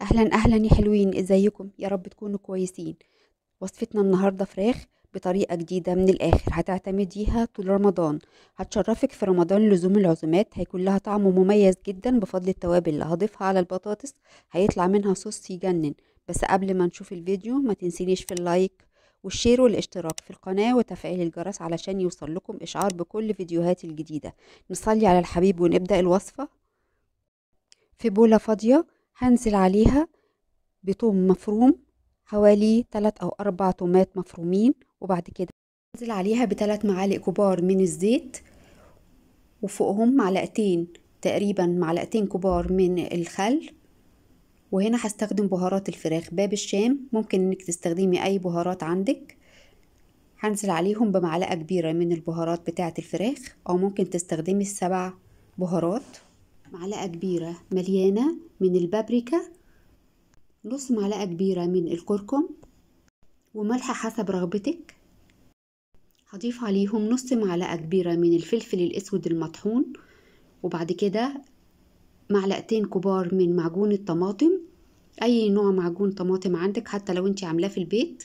اهلا اهلا يا حلوين ازيكم يا رب تكونوا كويسين وصفتنا النهارده فراخ بطريقه جديده من الاخر هتعتمديها طول رمضان هتشرفك في رمضان لزوم العزومات هيكون لها طعم مميز جدا بفضل التوابل اللي هضيفها على البطاطس هيطلع منها صوص يجنن بس قبل ما نشوف الفيديو ما تنسينيش في اللايك والشير والاشتراك في القناة وتفعيل الجرس علشان يوصل لكم إشعار بكل فيديوهاتي الجديدة نصلي على الحبيب ونبدأ الوصفة في بولة فاضية هنزل عليها بثوم مفروم حوالي 3 أو 4 تومات مفرومين وبعد كده هنزل عليها بثلاث معالق كبار من الزيت وفوقهم معلقتين تقريبا معلقتين كبار من الخل وهنا هستخدم بهارات الفراخ باب الشام ممكن انك تستخدمي اي بهارات عندك هنزل عليهم بمعلقة كبيرة من البهارات بتاعة الفراخ او ممكن تستخدمي السبع بهارات معلقة كبيرة مليانة من البابريكا نص معلقة كبيرة من الكركم وملح حسب رغبتك هضيف عليهم نص معلقة كبيرة من الفلفل الأسود المطحون وبعد كده معلقتين كبار من معجون الطماطم أي نوع معجون طماطم عندك حتى لو انت عاملاه في البيت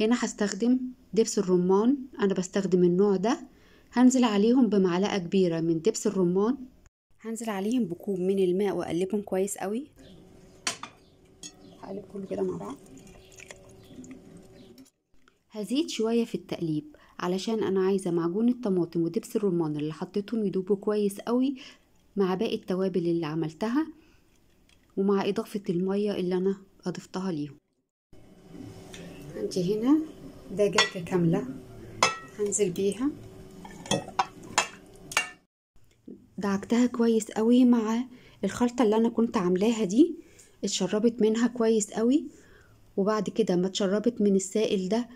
هنا هستخدم دبس الرمان أنا بستخدم النوع ده هنزل عليهم بمعلقة كبيرة من دبس الرمان هنزل عليهم بكوب من الماء واقلبهم كويس قوي هقلب كله كده مع بعض هزيد شويه في التقليب علشان انا عايزه معجون الطماطم ودبس الرمان اللي حطيتهم يدوبوا كويس قوي مع باقي التوابل اللي عملتها ومع اضافه الميه اللي انا اضفتها ليهم عندي هنا دجاجه كامله هنزل بيها دعكتها كويس قوي مع الخلطة اللي انا كنت عاملاها دي اتشربت منها كويس قوي وبعد كده ما اتشربت من السائل ده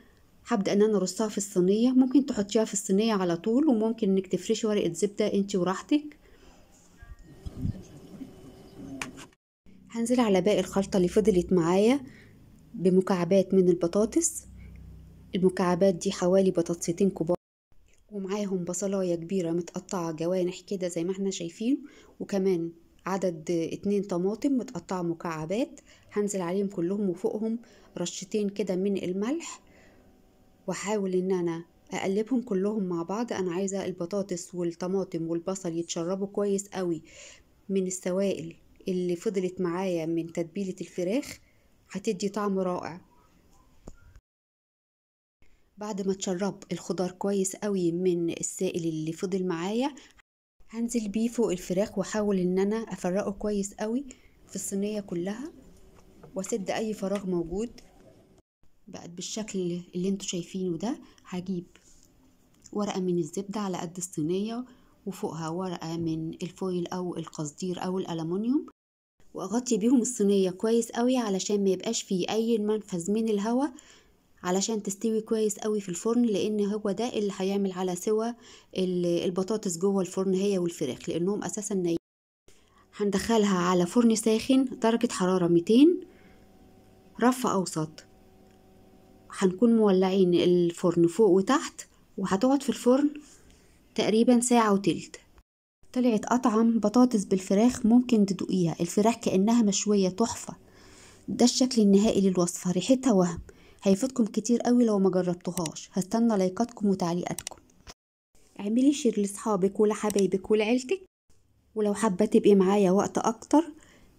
هبدا ان انا ارصها في الصينيه ممكن تحطيها في الصينيه على طول وممكن انك تفرشي ورقه زبده انت وراحتك هنزل على باقي الخلطه اللي فضلت معايا بمكعبات من البطاطس المكعبات دي حوالي بطاطستين كبار ومعاهم بصلاية كبيرة متقطعة جوانح كده زي ما احنا شايفين وكمان عدد اتنين طماطم متقطعة مكعبات هنزل عليهم كلهم وفوقهم رشتين كده من الملح واحاول ان انا اقلبهم كلهم مع بعض انا عايزة البطاطس والطماطم والبصل يتشربوا كويس قوي من السوائل اللي فضلت معايا من تتبيلة الفراخ هتدي طعم رائع بعد ما اتشرب الخضار كويس قوي من السائل اللي فضل معايا هنزل بيه فوق الفراخ واحاول ان انا افرقه كويس قوي في الصينية كلها واسد اي فراغ موجود بقت بالشكل اللي انتوا شايفينه ده هجيب ورقة من الزبدة على قد الصينية وفوقها ورقة من الفويل او القصدير او الالومنيوم واغطي بيهم الصينية كويس قوي علشان ما يبقاش فيه اي منفذ من الهواء علشان تستوي كويس قوي في الفرن لان هو ده اللي هيعمل على سوى البطاطس جوه الفرن هي والفراخ لانهم اساسا نايمين هندخلها على فرن ساخن درجة حرارة 200 رف أوسط هنكون مولعين الفرن فوق وتحت وهتقعد في الفرن تقريبا ساعة وتلت طلعت أطعم بطاطس بالفراخ ممكن تدوقيها الفراخ كأنها مشوية تحفة ده الشكل النهائي للوصفة ريحتها وهم هيفيدكم كتير قوي لو ما جربتوهاش هستنى لايكاتكم وتعليقاتكم اعملي شير لاصحابك ولحبايبك ولعيلتك ولو حابه تبقي معايا وقت اكتر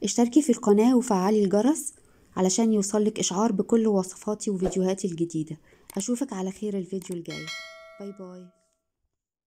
اشتركي في القناه وفعلي الجرس علشان يوصلك اشعار بكل وصفاتي وفيديوهاتي الجديده اشوفك على خير الفيديو الجاي باي باي